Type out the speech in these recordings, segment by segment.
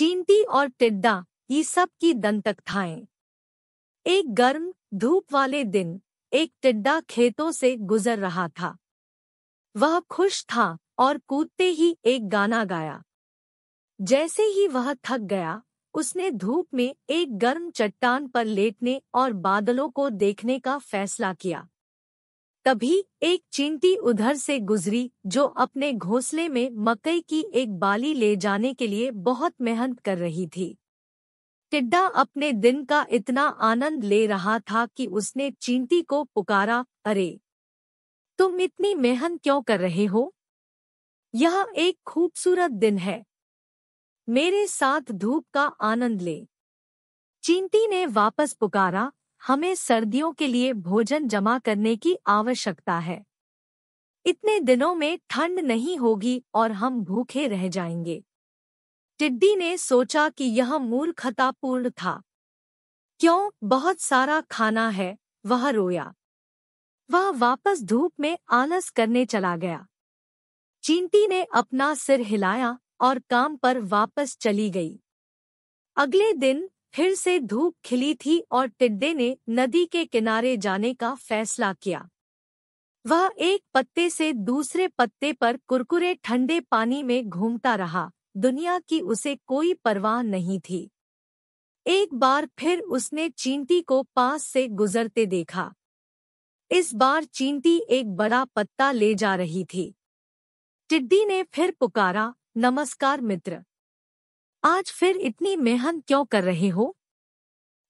चींटी और टिड्डा ये सब की दंतकथाएं एक गर्म धूप वाले दिन एक टिड्डा खेतों से गुजर रहा था वह खुश था और कूदते ही एक गाना गाया जैसे ही वह थक गया उसने धूप में एक गर्म चट्टान पर लेटने और बादलों को देखने का फैसला किया तभी एक चींटी उधर से गुजरी जो अपने घोंसले में मकई की एक बाली ले जाने के लिए बहुत मेहनत कर रही थी टिड्डा अपने दिन का इतना आनंद ले रहा था कि उसने चींटी को पुकारा अरे तुम इतनी मेहनत क्यों कर रहे हो यह एक खूबसूरत दिन है मेरे साथ धूप का आनंद ले चींटी ने वापस पुकारा हमें सर्दियों के लिए भोजन जमा करने की आवश्यकता है इतने दिनों में ठंड नहीं होगी और हम भूखे रह जाएंगे टिड्डी ने सोचा कि यह मूर्खतापूर्ण था क्यों बहुत सारा खाना है वह रोया वह वापस धूप में आलस करने चला गया चींटी ने अपना सिर हिलाया और काम पर वापस चली गई अगले दिन फिर से धूप खिली थी और टिड्डे ने नदी के किनारे जाने का फैसला किया वह एक पत्ते से दूसरे पत्ते पर कुरकुरे ठंडे पानी में घूमता रहा दुनिया की उसे कोई परवाह नहीं थी एक बार फिर उसने चींटी को पास से गुजरते देखा इस बार चींटी एक बड़ा पत्ता ले जा रही थी टिड्डी ने फिर पुकारा नमस्कार मित्र आज फिर इतनी मेहनत क्यों कर रहे हो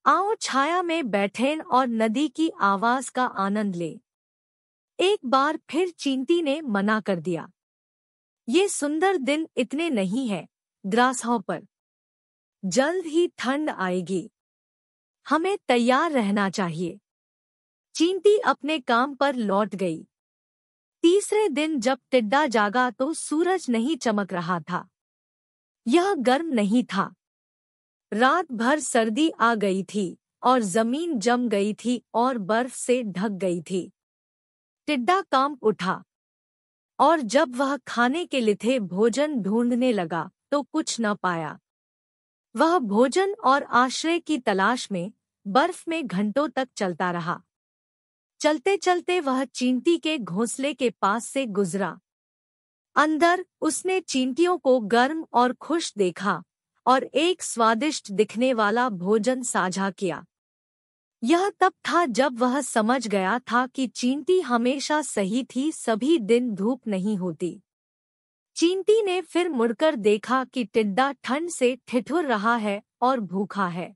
आओ छाया में बैठें और नदी की आवाज का आनंद लें एक बार फिर चींटी ने मना कर दिया ये सुंदर दिन इतने नहीं है ग्रासों पर जल्द ही ठंड आएगी हमें तैयार रहना चाहिए चींटी अपने काम पर लौट गई तीसरे दिन जब टिड्डा जागा तो सूरज नहीं चमक रहा था यह गर्म नहीं था रात भर सर्दी आ गई थी और जमीन जम गई थी और बर्फ से ढक गई थी टिड्डा काम उठा और जब वह खाने के लिथे भोजन ढूंढने लगा तो कुछ न पाया वह भोजन और आश्रय की तलाश में बर्फ में घंटों तक चलता रहा चलते चलते वह चींटी के घोंसले के पास से गुजरा अंदर उसने चींटियों को गर्म और खुश देखा और एक स्वादिष्ट दिखने वाला भोजन साझा किया यह तब था जब वह समझ गया था कि चींटी हमेशा सही थी सभी दिन धूप नहीं होती चींटी ने फिर मुड़कर देखा कि टिड्डा ठंड से ठिठुर रहा है और भूखा है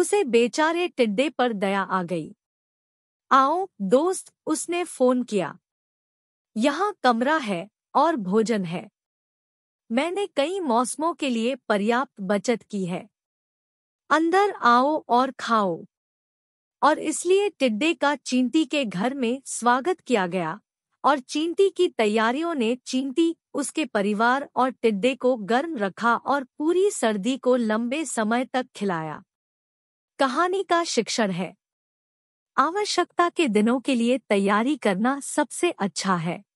उसे बेचारे टिड्डे पर दया आ गई आओ दोस्त उसने फोन किया यहाँ कमरा है और भोजन है मैंने कई मौसमों के लिए पर्याप्त बचत की है अंदर आओ और खाओ और इसलिए टिड्डे का चींटी के घर में स्वागत किया गया और चींटी की तैयारियों ने चींटी उसके परिवार और टिड्डे को गर्म रखा और पूरी सर्दी को लंबे समय तक खिलाया कहानी का शिक्षण है आवश्यकता के दिनों के लिए तैयारी करना सबसे अच्छा है